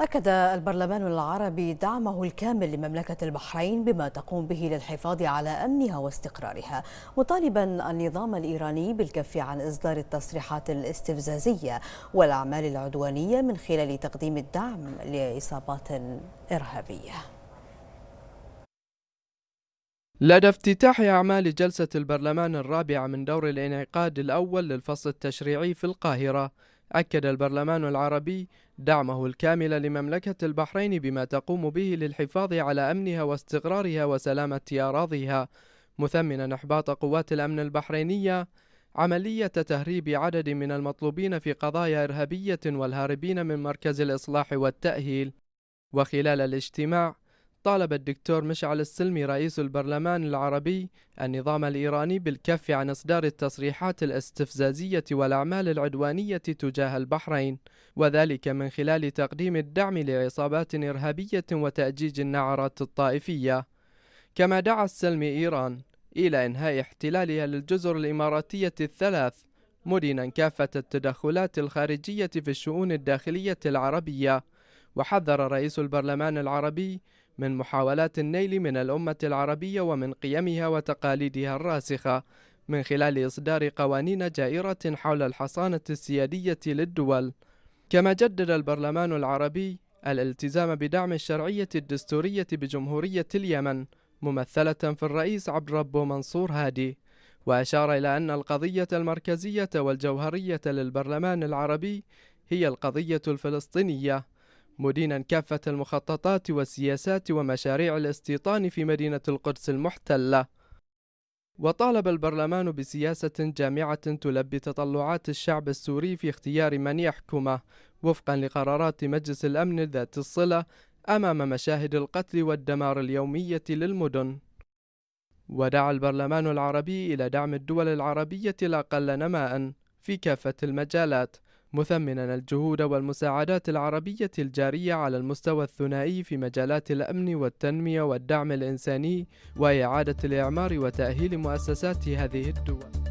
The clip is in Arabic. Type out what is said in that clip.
أكد البرلمان العربي دعمه الكامل لمملكة البحرين بما تقوم به للحفاظ على أمنها واستقرارها مطالبا النظام الإيراني بالكف عن إصدار التصريحات الاستفزازية والأعمال العدوانية من خلال تقديم الدعم لإصابات إرهابية لدى افتتاح أعمال جلسة البرلمان الرابعة من دور الانعقاد الأول للفصل التشريعي في القاهرة أكد البرلمان العربي دعمه الكامل لمملكة البحرين بما تقوم به للحفاظ على أمنها واستقرارها وسلامة أراضيها مثمنا إحباط قوات الأمن البحرينية عملية تهريب عدد من المطلوبين في قضايا إرهابية والهاربين من مركز الإصلاح والتأهيل وخلال الاجتماع طالب الدكتور مشعل السلمي رئيس البرلمان العربي النظام الإيراني بالكف عن إصدار التصريحات الاستفزازية والأعمال العدوانية تجاه البحرين وذلك من خلال تقديم الدعم لعصابات إرهابية وتأجيج النعرات الطائفية كما دعا السلمي إيران إلى إنهاء احتلالها للجزر الإماراتية الثلاث مدينا كافة التدخلات الخارجية في الشؤون الداخلية العربية وحذر رئيس البرلمان العربي من محاولات النيل من الأمة العربية ومن قيمها وتقاليدها الراسخة من خلال إصدار قوانين جائرة حول الحصانة السيادية للدول كما جدد البرلمان العربي الالتزام بدعم الشرعية الدستورية بجمهورية اليمن ممثلة في الرئيس عبد ربه منصور هادي وأشار إلى أن القضية المركزية والجوهرية للبرلمان العربي هي القضية الفلسطينية مدينا كافة المخططات والسياسات ومشاريع الاستيطان في مدينة القدس المحتلة وطالب البرلمان بسياسة جامعة تلبي تطلعات الشعب السوري في اختيار من يحكمه وفقا لقرارات مجلس الأمن ذات الصلة أمام مشاهد القتل والدمار اليومية للمدن ودعا البرلمان العربي إلى دعم الدول العربية الأقل نماء في كافة المجالات مثمنا الجهود والمساعدات العربية الجارية على المستوى الثنائي في مجالات الأمن والتنمية والدعم الإنساني وإعادة الإعمار وتأهيل مؤسسات هذه الدول